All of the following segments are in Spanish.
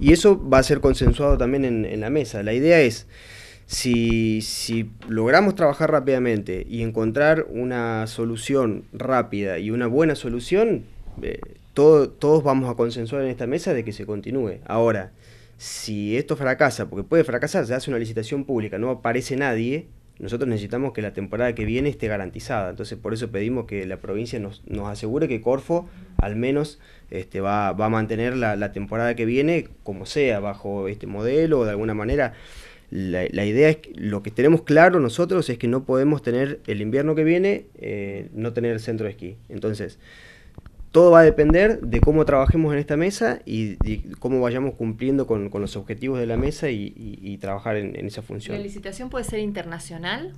Y eso va a ser consensuado también en, la mesa. La idea es, si, si, logramos trabajar rápidamente y encontrar una solución rápida y una buena solución, eh, todos vamos a consensuar en esta mesa de que se continúe. Ahora, si esto fracasa, porque puede fracasar, se hace una licitación pública, no aparece nadie, nosotros necesitamos que la temporada que viene esté garantizada. Entonces, por eso pedimos que la provincia nos, nos asegure que Corfo al menos este, va, a mantener la, temporada que viene como sea, bajo este modelo o de alguna manera. La, idea es lo que tenemos claro nosotros es que no podemos tener el invierno que viene, eh, no tener el centro de esquí. Entonces, todo va a depender de cómo trabajemos en esta mesa y, cómo vayamos cumpliendo con, los objetivos de la mesa y, trabajar en, en, esa función. ¿La licitación puede ser internacional?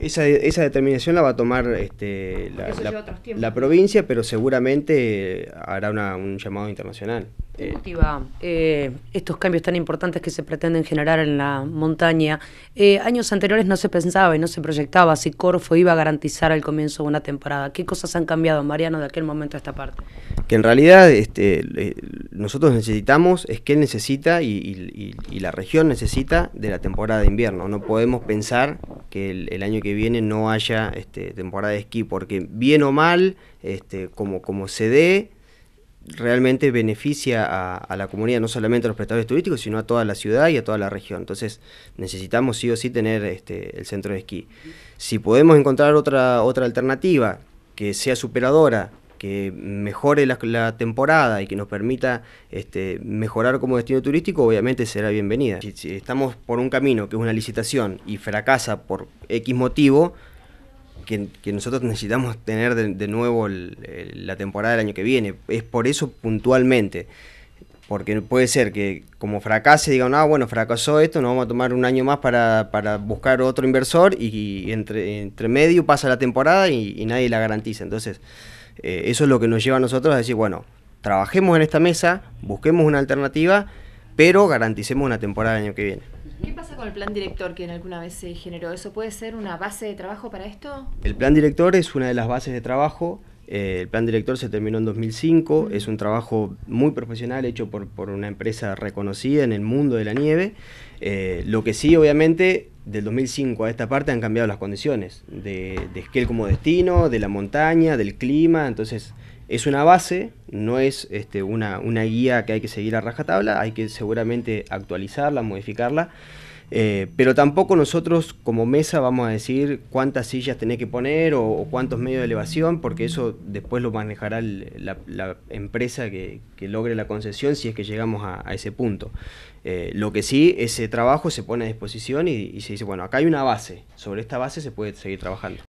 Esa, esa determinación la va a tomar este, la, provincia, pero seguramente hará un llamado internacional. Eh, estos cambios tan importantes que se pretenden generar en la montaña? Eh, años anteriores no se pensaba y no se proyectaba si Corfo iba a garantizar al comienzo de una temporada. ¿Qué cosas han cambiado, Mariano, de aquel momento a esta parte? Que en realidad este, nosotros necesitamos, es que él necesita y, la región necesita de la temporada de invierno. No podemos pensar que el, año que viene no haya este, temporada de esquí, porque bien o mal, este, como, se dé, realmente beneficia a, la comunidad, no solamente a los prestadores turísticos, sino a toda la ciudad y a toda la región. Entonces necesitamos sí o sí tener este, el centro de esquí. Si podemos encontrar otra alternativa que sea superadora que mejore la, temporada y que nos permita este, mejorar como destino turístico, obviamente será bienvenida. Si, estamos por un camino que es una licitación y fracasa por X motivo, que, nosotros necesitamos tener de, nuevo la temporada del año que viene. Es por eso puntualmente. Porque puede ser que como fracase digan, ah, bueno, fracasó esto, nos vamos a tomar un año más para, buscar otro inversor y, entre, entre, medio pasa la temporada y, y nadie la garantiza. Entonces, eh, eso es lo que nos lleva a nosotros a decir, bueno, trabajemos en esta mesa, busquemos una alternativa, pero garanticemos una temporada el año que viene. ¿Qué pasa con el plan director que en alguna vez se generó? ¿Eso puede ser una base de trabajo para esto? El plan director es una de las bases de trabajo. Eh, el plan director se terminó en 2005. Es un trabajo muy profesional hecho por, una empresa reconocida en el mundo de la nieve. Eh, lo que sí, obviamente, del 2005 a esta parte han cambiado las condiciones de, de Esquel como destino, de la montaña, del clima, entonces es una base, no es este, una, una guía que hay que seguir a rajatabla, hay que seguramente actualizarla, modificarla. Eh, pero tampoco nosotros como mesa vamos a decir cuántas sillas tenés que poner o, cuántos medios de elevación, porque eso después lo manejará la, empresa que, logre la concesión si es que llegamos a, ese punto. Eh, lo que sí, ese trabajo se pone a disposición y se dice, bueno, acá hay una base, sobre esta base se puede seguir trabajando.